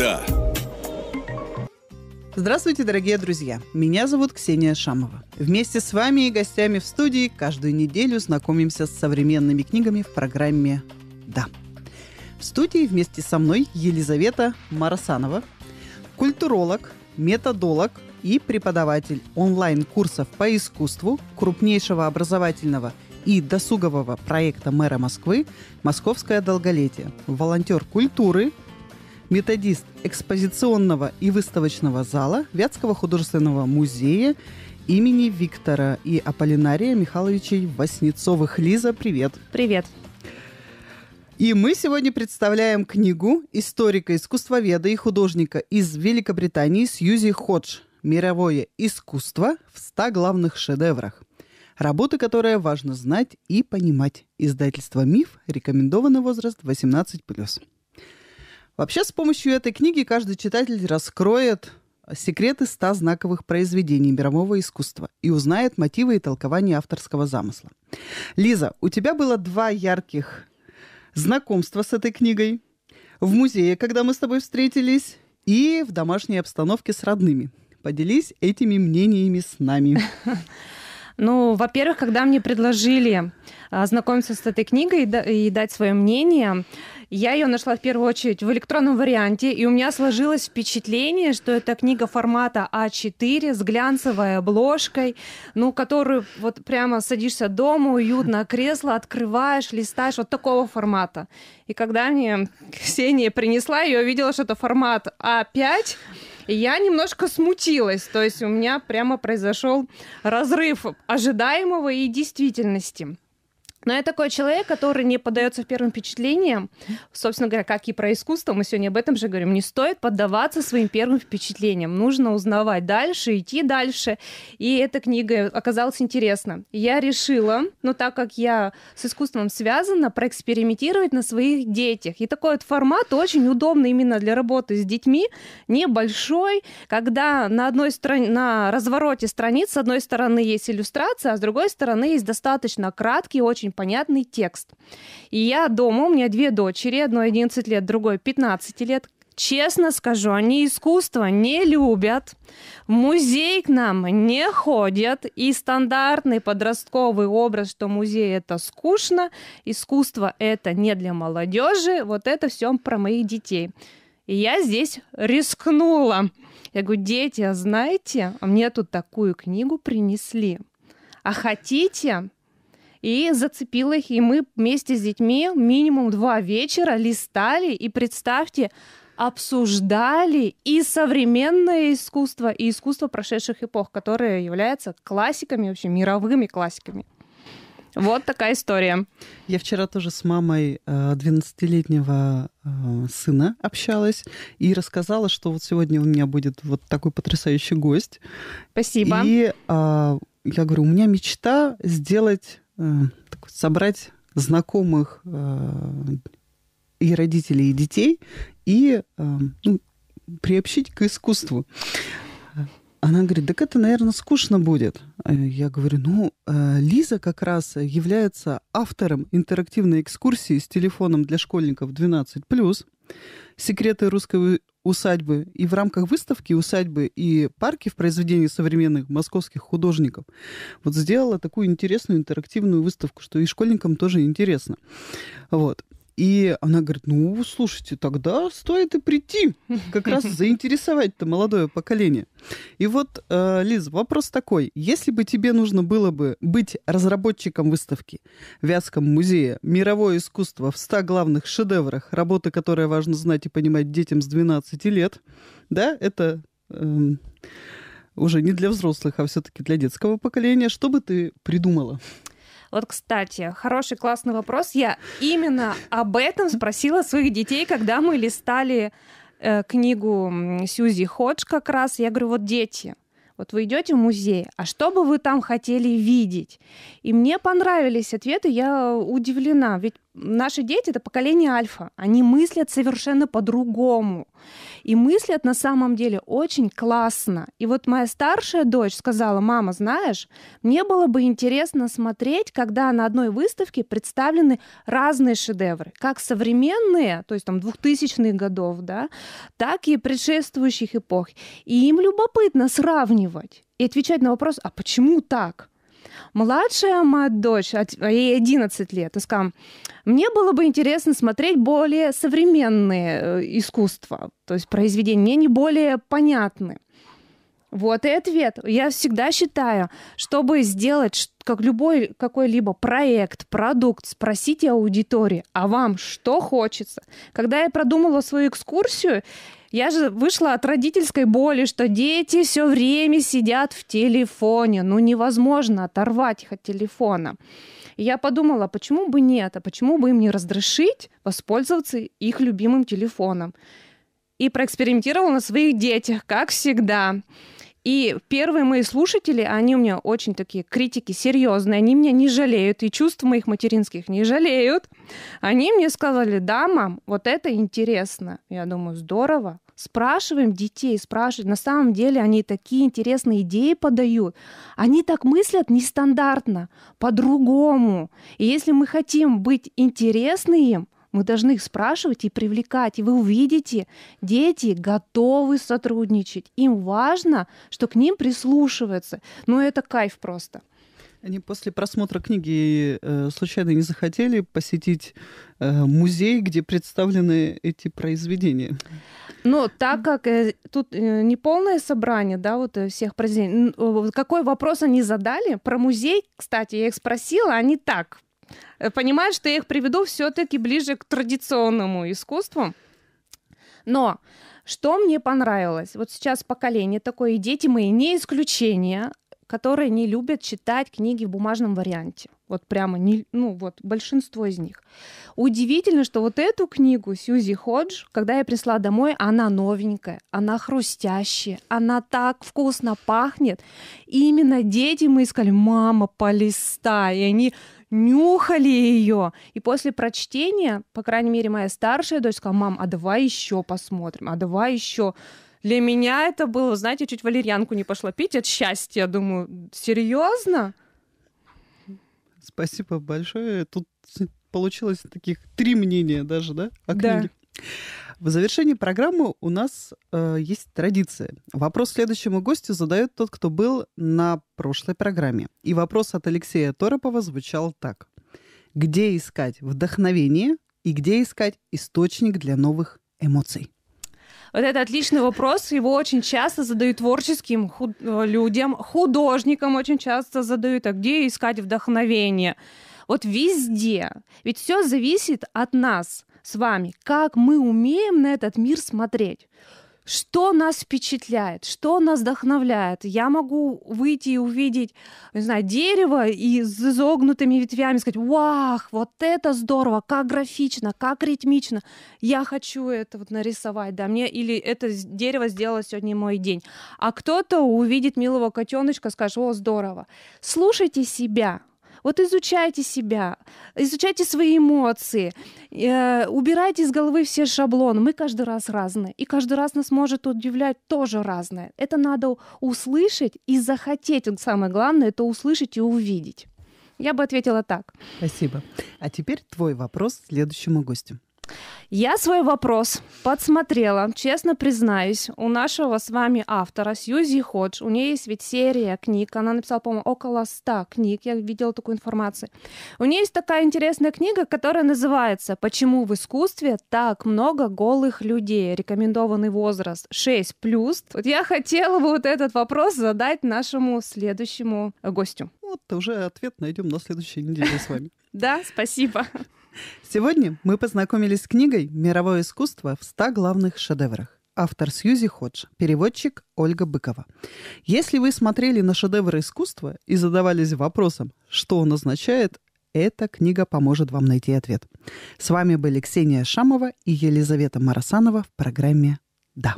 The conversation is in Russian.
Да. Здравствуйте, дорогие друзья! Меня зовут Ксения Шамова. Вместе с вами и гостями в студии каждую неделю знакомимся с современными книгами в программе «Да». В студии вместе со мной Елизавета Марасанова, культуролог, методолог и преподаватель онлайн-курсов по искусству крупнейшего образовательного и досугового проекта мэра Москвы «Московское долголетие», волонтер культуры – методист экспозиционного и выставочного зала Вятского художественного музея имени Виктора и Аполлинария Михайловичей Васнецовых. Лиза, привет! Привет! И мы сегодня представляем книгу историка, искусствоведа и художника из Великобритании Сьюзи Ходж «Мировое искусство в 100 главных шедеврах». Работы, которые важно знать и понимать. Издательство «Миф», рекомендованный возраст 18+. Вообще, с помощью этой книги каждый читатель раскроет секреты ста знаковых произведений мирового искусства и узнает мотивы и толкование авторского замысла. Лиза, у тебя было два ярких знакомства с этой книгой. В музее, когда мы с тобой встретились, и в домашней обстановке с родными. Поделись этими мнениями с нами. Ну, во-первых, когда мне предложили ознакомиться а, с этой книгой и дать свое мнение, я ее нашла в первую очередь в электронном варианте, и у меня сложилось впечатление, что это книга формата А4 с глянцевой обложкой, ну, которую вот прямо садишься дома, уютно, кресло открываешь, листаешь, вот такого формата. И когда мне Ксения принесла, я увидела, что это формат А5, и я немножко смутилась. То есть у меня прямо произошел разрыв ожидаемого и действительности. Но я такой человек, который не поддается первым впечатлениям. Собственно говоря, как и про искусство, мы сегодня об этом же говорим. Не стоит поддаваться своим первым впечатлениям. Нужно узнавать дальше, идти дальше. И эта книга оказалась интересна. Я решила, но ну, так как я с искусством связана, проэкспериментировать на своих детях. И такой вот формат очень удобный именно для работы с детьми, небольшой, когда на одной стране, на развороте страниц с одной стороны есть иллюстрация, а с другой стороны есть достаточно краткий, очень очень понятный текст. И я дома, у меня две дочери, одной 11 лет, другой 15 лет, честно скажу, они искусство не любят, в музей к нам не ходят, и стандартный подростковый образ, что музей это скучно, искусство это не для молодежи, вот это все про моих детей. И я здесь рискнула. Я говорю, дети, а знаете, а мне тут такую книгу принесли. А хотите, и зацепила их, и мы вместе с детьми минимум два вечера листали, и представьте, обсуждали и современное искусство, и искусство прошедших эпох, которые являются классиками, вообще мировыми классиками. Вот такая история. Я вчера тоже с мамой 12-летнего э, э, сына общалась и рассказала, что вот сегодня у меня будет вот такой потрясающий гость. Спасибо. И а, я говорю, у меня мечта сделать Э, собрать знакомых э, и родителей, и детей, и э, ну, приобщить к искусству. Она говорит, так это, наверное, скучно будет. Я говорю, ну, Лиза как раз является автором интерактивной экскурсии с телефоном для школьников 12+. «Секреты русской усадьбы» и в рамках выставки «Усадьбы и парки» в произведении современных московских художников вот сделала такую интересную интерактивную выставку, что и школьникам тоже интересно. Вот. И она говорит, ну, слушайте, тогда стоит и прийти, как раз заинтересовать-то молодое поколение. И вот, э, Лиза, вопрос такой. Если бы тебе нужно было бы быть разработчиком выставки в Вятском музее «Мировое искусство в 100 главных шедеврах», работы, которые важно знать и понимать детям с 12 лет, да, это... Э, уже не для взрослых, а все-таки для детского поколения, что бы ты придумала? Вот, кстати, хороший, классный вопрос. Я именно об этом спросила своих детей, когда мы листали э, книгу Сьюзи Ходж как раз. Я говорю, вот дети, вот вы идете в музей, а что бы вы там хотели видеть? И мне понравились ответы, я удивлена. Ведь наши дети это поколение альфа. Они мыслят совершенно по-другому. И мыслят на самом деле очень классно. И вот моя старшая дочь сказала, мама, знаешь, мне было бы интересно смотреть, когда на одной выставке представлены разные шедевры, как современные, то есть там 2000-х годов, да, так и предшествующих эпох. И им любопытно сравнивать и отвечать на вопрос, а почему так? Младшая моя дочь, а а ей 11 лет, и сказала, мне было бы интересно смотреть более современные э, искусства, то есть произведения, не более понятны. Вот и ответ. Я всегда считаю, чтобы сделать как любой какой-либо проект, продукт, спросите аудитории, а вам что хочется? Когда я продумала свою экскурсию, я же вышла от родительской боли, что дети все время сидят в телефоне. Ну невозможно оторвать их от телефона. И я подумала, а почему бы нет, а почему бы им не разрешить воспользоваться их любимым телефоном. И проэкспериментировала на своих детях, как всегда. И первые мои слушатели, они у меня очень такие критики серьезные, они меня не жалеют, и чувств моих материнских не жалеют. Они мне сказали, да, мам, вот это интересно. Я думаю, здорово. Спрашиваем детей, спрашиваем. На самом деле они такие интересные идеи подают. Они так мыслят нестандартно, по-другому. И если мы хотим быть интересны им, мы должны их спрашивать и привлекать. И вы увидите, дети готовы сотрудничать. Им важно, что к ним прислушиваются. Ну, это кайф просто. Они после просмотра книги э, случайно не захотели посетить э, музей, где представлены эти произведения? Ну, так как э, тут э, не полное собрание, да, вот э, всех произведений, какой вопрос они задали про музей, кстати, я их спросила, они так Э, понимаю, что я их приведу все-таки ближе к традиционному искусству. Но что мне понравилось? Вот сейчас поколение такое, и дети мои не исключение, которые не любят читать книги в бумажном варианте. Вот прямо, не, ну вот, большинство из них. Удивительно, что вот эту книгу Сьюзи Ходж, когда я пришла домой, она новенькая, она хрустящая, она так вкусно пахнет. И именно дети мы искали, мама, полистай. И они нюхали ее. И после прочтения, по крайней мере, моя старшая дочь сказала, мам, а давай еще посмотрим, а давай еще. Для меня это было, знаете, чуть валерьянку не пошла пить от счастья. Я Думаю, серьезно? Спасибо большое. Тут получилось таких три мнения даже, да, о книге. Да. В завершении программы у нас э, есть традиция. Вопрос следующему гостю задает тот, кто был на прошлой программе. И вопрос от Алексея Торопова звучал так. Где искать вдохновение и где искать источник для новых эмоций? Вот это отличный вопрос. Его очень часто задают творческим худ... людям, художникам очень часто задают, а где искать вдохновение? Вот везде. Ведь все зависит от нас с вами, как мы умеем на этот мир смотреть что нас впечатляет, что нас вдохновляет. Я могу выйти и увидеть, не знаю, дерево и с изогнутыми ветвями сказать, вах, вот это здорово, как графично, как ритмично. Я хочу это вот нарисовать, да, мне или это дерево сделало сегодня мой день. А кто-то увидит милого котеночка, скажет, о, здорово. Слушайте себя, вот изучайте себя, изучайте свои эмоции, э, убирайте из головы все шаблоны. Мы каждый раз разные, и каждый раз нас может удивлять тоже разное. Это надо услышать и захотеть. Самое главное — это услышать и увидеть. Я бы ответила так. Спасибо. А теперь твой вопрос следующему гостю. Я свой вопрос подсмотрела, честно признаюсь, у нашего с вами автора Сьюзи Ходж. У нее есть ведь серия книг. Она написала, по-моему, около ста книг. Я видела такую информацию. У нее есть такая интересная книга, которая называется «Почему в искусстве так много голых людей?» Рекомендованный возраст 6+. плюс. Вот я хотела бы вот этот вопрос задать нашему следующему гостю. Вот уже ответ найдем на следующей неделе с вами. Да, спасибо. Сегодня мы познакомились с книгой «Мировое искусство в 100 главных шедеврах» автор Сьюзи Ходж, переводчик Ольга Быкова. Если вы смотрели на шедевры искусства и задавались вопросом, что он означает, эта книга поможет вам найти ответ. С вами были Ксения Шамова и Елизавета Марасанова в программе «Да».